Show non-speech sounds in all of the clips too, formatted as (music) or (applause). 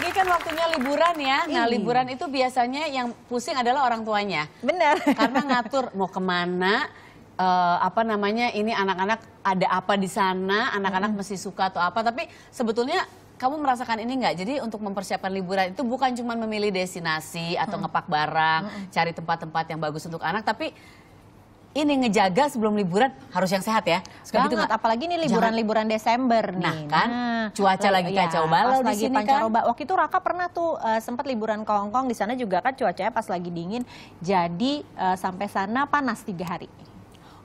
lagi kan waktunya liburan ya. Nah iya. liburan itu biasanya yang pusing adalah orang tuanya. Benar. Karena ngatur mau kemana, uh, apa namanya ini anak-anak ada apa di sana, anak-anak hmm. mesti suka atau apa. Tapi sebetulnya kamu merasakan ini enggak? Jadi untuk mempersiapkan liburan itu bukan cuma memilih destinasi atau hmm. ngepak barang, hmm. cari tempat-tempat yang bagus untuk anak, tapi ini ngejaga sebelum liburan harus yang sehat ya. Sekarang gitu Banget, gak... apalagi ini liburan-liburan Desember nih. Nah, kan nah, cuaca lagi ya, kacau iya, balau di sini pancaroba. kan. Waktu itu Raka pernah tuh uh, eh, sempat liburan ke Hong Kong di sana juga kan cuacanya pas lagi dingin. Jadi uh, sampai sana panas tiga hari.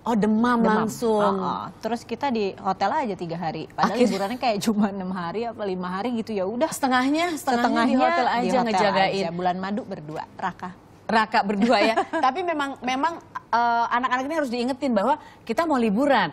Oh demam, demam. langsung. Uh -uh. Terus kita di hotel aja tiga hari. Padahal Akhirnya. liburannya kayak cuma enam hari apa lima hari gitu ya udah. Setengahnya, setengahnya, setengahnya di hotel aja di hotel ngejagain. Aja. Bulan madu berdua, Raka. Raka berdua ya. (laughs) Tapi memang memang Eh, anak-anak uh, ini harus diingetin bahwa kita mau liburan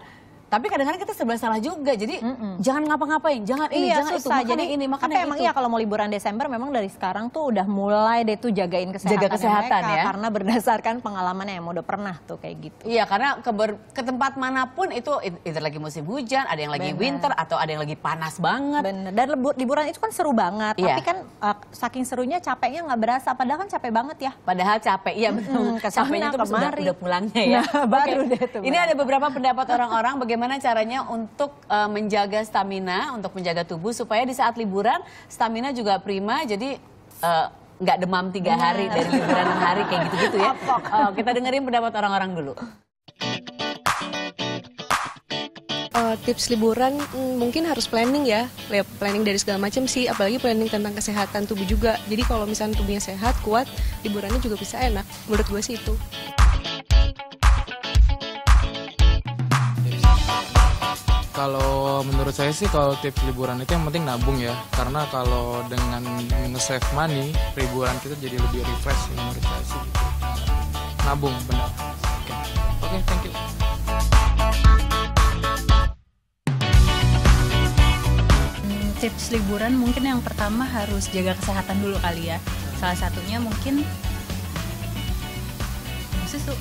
tapi kadang-kadang kita sebelah salah juga. Jadi mm -mm. jangan ngapa-ngapain, jangan ini, iya, jangan susah. itu. jadi ini makanya emang itu. iya kalau mau liburan Desember memang dari sekarang tuh udah mulai deh tuh jagain kesehatan, Jaga kesehatan mereka, ya. Karena berdasarkan pengalaman yang udah pernah tuh kayak gitu. Iya, karena ke, ber, ke tempat manapun itu itu lagi musim hujan, ada yang lagi Bener. winter atau ada yang lagi panas banget. Bener. Dan lebur, liburan itu kan seru banget. Iya. Tapi kan uh, saking serunya capeknya nggak berasa. Padahal kan capek banget ya. Padahal capek, iya betul. Hmm, Capeknya tuh udah, udah pulangnya ya. Nah, baru okay. deh tuh. Ini ada beberapa pendapat orang-orang bagaimana bagaimana caranya untuk uh, menjaga stamina, untuk menjaga tubuh supaya di saat liburan stamina juga prima. Jadi uh, demam tiga hari dari liburan hari kayak gitu-gitu ya. Uh, kita dengerin pendapat orang-orang dulu. Uh, tips liburan hmm, mungkin harus planning ya. ya, planning dari segala macam sih, apalagi planning tentang kesehatan tubuh juga. Jadi kalau misalnya tubuhnya sehat, kuat, liburannya juga bisa enak. Menurut gue sih itu. Kalau menurut saya sih kalau tips liburan itu yang penting nabung ya. Karena kalau dengan nge-save money, liburan kita jadi lebih refresh sih menurut saya sih. Nabung benar. Oke. Okay. okay, thank you. tips liburan mungkin yang pertama harus jaga kesehatan dulu kali ya. Salah satunya mungkin susu.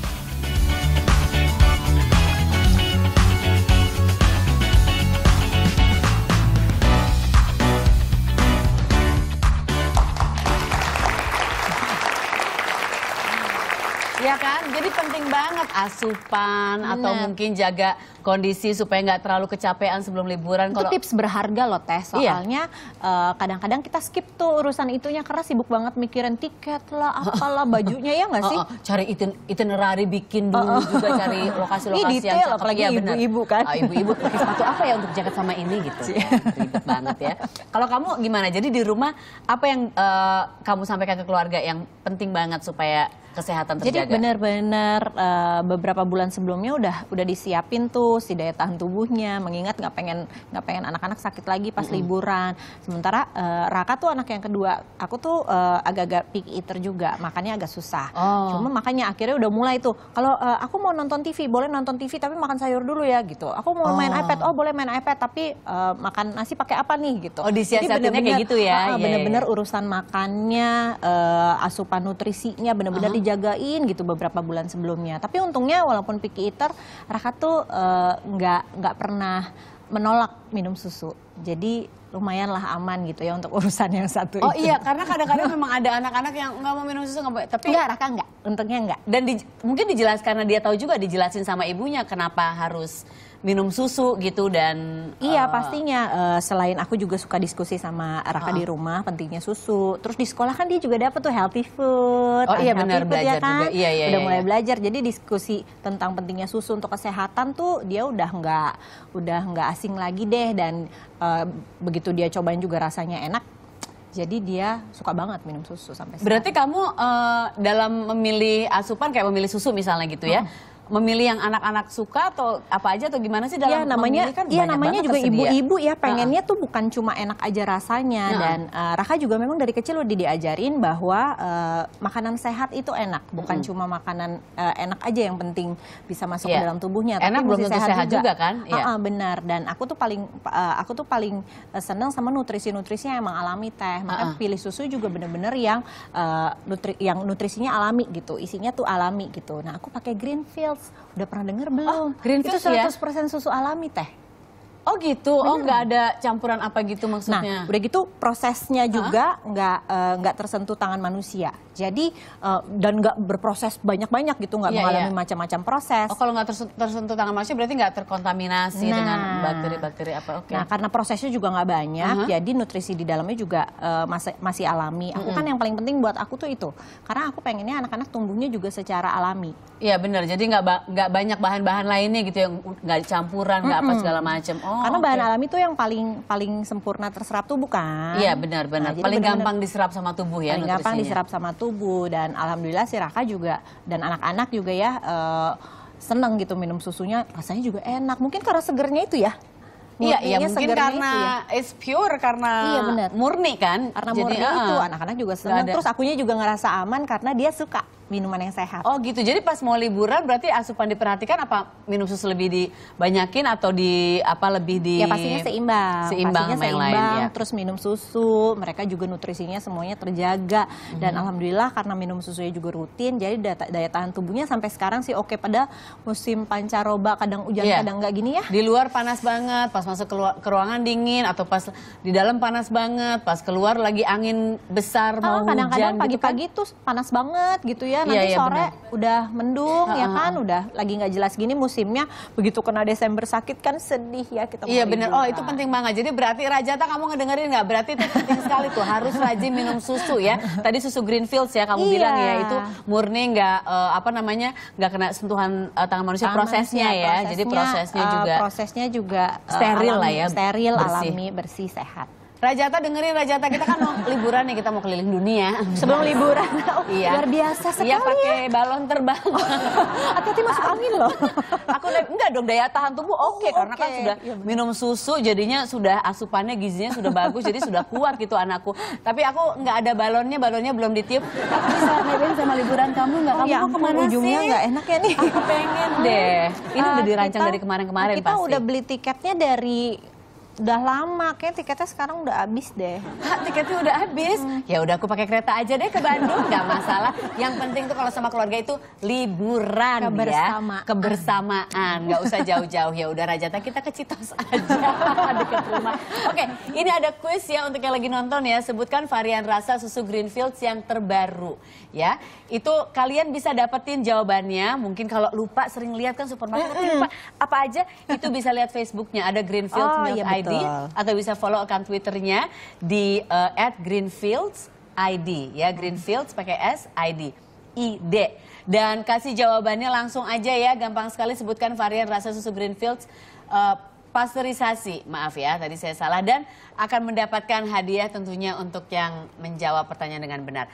Ya kan? Jadi penting banget asupan Bener. atau mungkin jaga kondisi supaya nggak terlalu kecapean sebelum liburan. Itu kalau... tips berharga loh Teh, iya. soalnya eh, kadang-kadang iya. uh, kita skip tuh urusan itunya karena sibuk banget mikirin tiket lah, (laughs) apalah bajunya ya nggak sih? Uh, uh, cari itin itinerary bikin dulu uh, uh. juga cari lokasi-lokasi yang cocok. Apalagi iya, ibu-ibu ya, kan. Ah, ibu-ibu uh, sepatu apa ya untuk jaket sama ini gitu. Iya, ribet banget ya. Kalau kamu gimana? Jadi di rumah apa yang uh, kamu sampaikan ke keluarga yang penting banget supaya kesehatan terjaga? Jadi benar-benar uh, beberapa bulan sebelumnya udah udah disiapin tuh terus si daya tahan tubuhnya mengingat nggak pengen nggak pengen anak-anak sakit lagi pas mm -hmm. liburan sementara uh, Raka tuh anak yang kedua aku tuh agak eh, agak-agak pick eater juga makannya agak susah oh. cuma makannya akhirnya udah mulai tuh kalau uh, aku mau nonton TV boleh nonton TV tapi makan sayur dulu ya gitu aku mau oh. main iPad oh boleh main iPad tapi uh, makan nasi pakai apa nih gitu oh disiasatinnya kayak gitu ya uh, yeah. Iya, bener-bener iya. urusan makannya uh, asupan nutrisinya bener-bener uh -huh. dijagain gitu beberapa bulan sebelumnya tapi untungnya walaupun picky eater Raka tuh uh, nggak uh, nggak pernah menolak minum susu. Jadi lumayanlah aman gitu ya untuk (laughs) urusan yang satu oh, itu. Oh iya, karena kadang-kadang memang ada anak-anak yang nggak mau minum susu nggak boleh. Tapi enggak, Raka nggak Untungnya nggak Dan di, mungkin dijelaskan karena dia tahu juga dijelasin sama ibunya kenapa harus minum susu gitu dan iya uh, pastinya uh, selain aku juga suka diskusi sama Raka uh, di ah. rumah pentingnya susu terus di sekolah kan dia juga dapat tuh healthy food oh ah, iya benar ya belajar ya kan? juga iya, iya, udah iya, mulai iya. belajar jadi diskusi tentang pentingnya susu untuk kesehatan tuh dia udah nggak udah nggak asing lagi deh dan uh, begitu dia cobain juga rasanya enak jadi dia suka banget minum susu sampai sekarang. Berarti kamu uh, dalam memilih asupan kayak memilih susu misalnya gitu ya memilih yang anak-anak suka atau apa aja atau gimana sih dalam ya, namanya, memilih kan Iya namanya juga ibu-ibu ya pengennya uh -huh. tuh bukan cuma enak aja rasanya uh -huh. dan uh, Raka juga memang dari kecil udah diajarin bahwa uh, makanan sehat itu enak bukan uh -huh. cuma makanan uh, enak aja yang penting bisa masuk yeah. ke iya. dalam tubuhnya enak tapi belum tentu sehat, sehat juga, juga kan uh uh yeah. benar dan aku tuh paling uh, aku tuh paling senang sama nutrisi nutrisinya emang alami teh maka uh -huh. pilih susu juga bener-bener yang uh, nutri yang nutrisinya alami gitu isinya tuh alami gitu nah aku pakai Greenfield Udah pernah dengar belum? Oh, green itu 100% ya? susu alami teh. Oh gitu, oh nggak ada campuran apa gitu maksudnya. Nah, udah gitu prosesnya juga nggak uh, nggak tersentuh tangan manusia. Jadi uh, dan nggak berproses banyak-banyak gitu, nggak yeah, iya. mengalami yeah. macam-macam proses. Oh kalau nggak tersentuh, tangan manusia berarti nggak terkontaminasi nah, dengan bakteri-bakteri apa? Okay. Nah karena prosesnya juga nggak banyak, uh -huh. jadi nutrisi di dalamnya juga uh, masih masih alami. Aku mm -hmm. kan yang paling penting buat aku tuh itu, karena aku pengennya anak-anak tumbuhnya juga secara alami. Iya bener, jadi nggak nggak ba banyak bahan-bahan lainnya gitu yang nggak campuran, nggak mm -hmm. apa segala macam. Oh, Oh, Karena bahan okay. alami tuh yang paling paling sempurna terserap tubuh kan. Iya nah, benar-benar. Nah, paling bener -bener gampang diserap sama tubuh ya. Paling gampang diserap sama tubuh dan alhamdulillah si Raka juga dan anak-anak juga ya uh, seneng gitu minum susunya rasanya juga enak. Mungkin karena segernya itu ya. Iya, iya mungkin karena ya. it's pure karena iya, murni kan. Karena Jadi, murni uh, itu eh, anak-anak juga senang. Terus akunya juga ngerasa aman karena dia suka minuman yang sehat. Oh gitu. Jadi pas mau liburan berarti asupan diperhatikan apa minum susu lebih dibanyakin atau di apa lebih di Ya pastinya seimbang. Seimbang pastinya seimbang, lain, ya. terus minum susu, mereka juga nutrisinya semuanya terjaga hmm. dan mhm. alhamdulillah karena minum susunya juga rutin jadi daya, daya tahan tubuhnya sampai sekarang sih oke pada musim pancaroba kadang hujan yeah. kadang enggak gini ya. Di luar panas banget, pas masuk ke, ke ruangan dingin atau pas di dalam panas banget, pas keluar lagi angin besar ah, mau ah, kadang -kadang hujan. Kadang-kadang pagi-pagi gitu kan. tuh panas banget gitu ya Iya, nanti yeah, yeah, sore bener. udah mendung uh -huh. ya kan udah lagi nggak jelas gini musimnya begitu kena Desember sakit kan sedih ya kita Iya bener. Oh, itu penting banget. Jadi berarti Raja Rajata kamu ngedengerin nggak? Berarti itu penting sekali tuh harus rajin minum susu ya. Tadi susu Greenfields ya kamu yeah. bilang ya itu murni nggak uh, apa namanya? nggak kena sentuhan uh, tangan manusia tangan prosesnya ya. Prosesnya, Jadi prosesnya eh, juga prosesnya juga uh, steril alami, lah ya. Steril bersih. alami, bersih, sehat. Rajata dengerin Rajata kita kan mau (laughs) liburan nih kita mau keliling dunia. Sebelum liburan. (laughs) Oh, iya. Luar biasa iya, sekali. ya pakai ya. balon terbang. (laughs) Hati-hati masuk angin loh. Aku enggak dong daya tahan tubuh oke okay, oh, karena kan iya sudah ya, minum susu jadinya sudah asupannya gizinya sudah bagus jadi sudah kuat gitu anakku. Tapi aku enggak ada balonnya, balonnya belum ditiup. Aku bisa nebeng sama liburan kamu enggak? Oh, kamu ya, mau kemana ujungnya sih? enggak enak ya nih. Aku pengen deh. Ini uh, udah dirancang kita, dari kemarin-kemarin kita pasti. Kita udah beli tiketnya dari udah lama kayak tiketnya sekarang udah habis deh. Hah, tiketnya udah habis? Hmm. Ya udah aku pakai kereta aja deh ke Bandung, nggak masalah. Yang penting tuh kalau sama keluarga itu liburan ya. Kebersama. ya. Kebersamaan. Nggak usah jauh-jauh ya udah Rajata kita ke Citos (laughs) aja deket rumah. Oke, ini ada kuis ya untuk yang lagi nonton ya. Sebutkan varian rasa susu Greenfields yang terbaru ya. Itu kalian bisa dapetin jawabannya. Mungkin kalau lupa sering lihat kan supermarket lupa apa aja itu bisa lihat Facebooknya ada Greenfields oh, Milk iya, ID. ID atau bisa follow akun Twitternya di uh, eh, @greenfields_id ya Greenfields pakai S ID ID dan kasih jawabannya langsung aja ya gampang sekali sebutkan varian rasa susu Greenfields uh, pasteurisasi maaf ya tadi saya salah dan akan mendapatkan hadiah tentunya untuk yang menjawab pertanyaan dengan benar.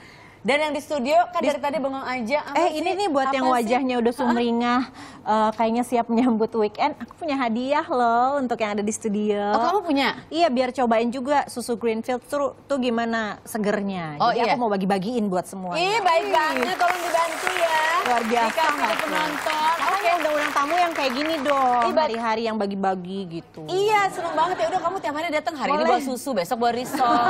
Dan yang di studio kan di... dari tadi bengong aja. Apa eh sih? ini nih buat apa yang wajahnya udah sumringah, uh, kayaknya siap menyambut weekend. Aku punya hadiah loh untuk yang ada di studio. Oh kamu punya? Iya biar cobain juga susu Greenfield tuh, tuh gimana segernya. Oh, Jadi iya. aku mau bagi-bagiin buat semua. Iya baik Ih. banget, tolong dibantu ya. Luar biasa. penonton. Oke okay. undang-undang tamu yang kayak gini dong. Hari-hari yang bagi-bagi gitu. Iya seneng banget ya. Udah kamu tiap hari datang hari Boleh. ini buat susu, besok buat risol, (laughs)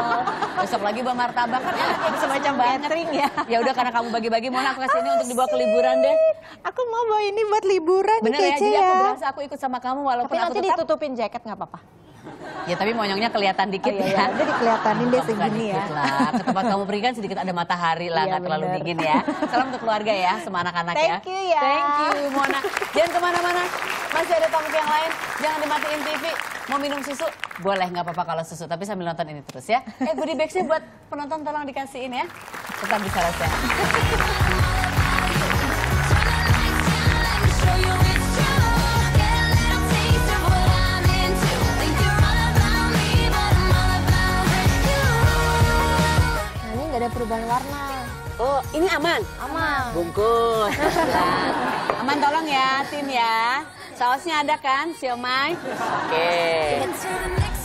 besok lagi buat martabak kan enak ya semacam banyak. Catering ya. (laughs) Ya udah karena kamu bagi-bagi, mohon aku kasih ini untuk dibawa ke liburan deh. Aku mau bawa ini buat liburan Bener ya, jadi ya. aku bilang aku ikut sama kamu walaupun tapi aku nanti tetap... ditutupin jaket nggak apa-apa. Ya tapi monyongnya kelihatan dikit oh, iya, ya. Iya. Jadi kelihatanin deh segini ya. Lah. Ke tempat kamu pergi kan sedikit ada matahari lah, iya, nggak iya, terlalu dingin ya. Salam untuk keluarga ya, sama anak-anak ya. Thank you ya. Thank you Mona. Jangan kemana-mana, masih ada tamu yang lain. Jangan dimatiin TV. Mau minum susu? Boleh, nggak apa-apa kalau susu. Tapi sambil nonton ini terus ya. Eh, goodie bagsnya buat penonton tolong dikasihin ya tetap di Sarasa. Ya. Nah, ini nggak ada perubahan warna. Oh, ini aman? Aman. Bungkus. (laughs) aman tolong ya, tim ya. Sausnya ada kan, siomay? Oke. Okay.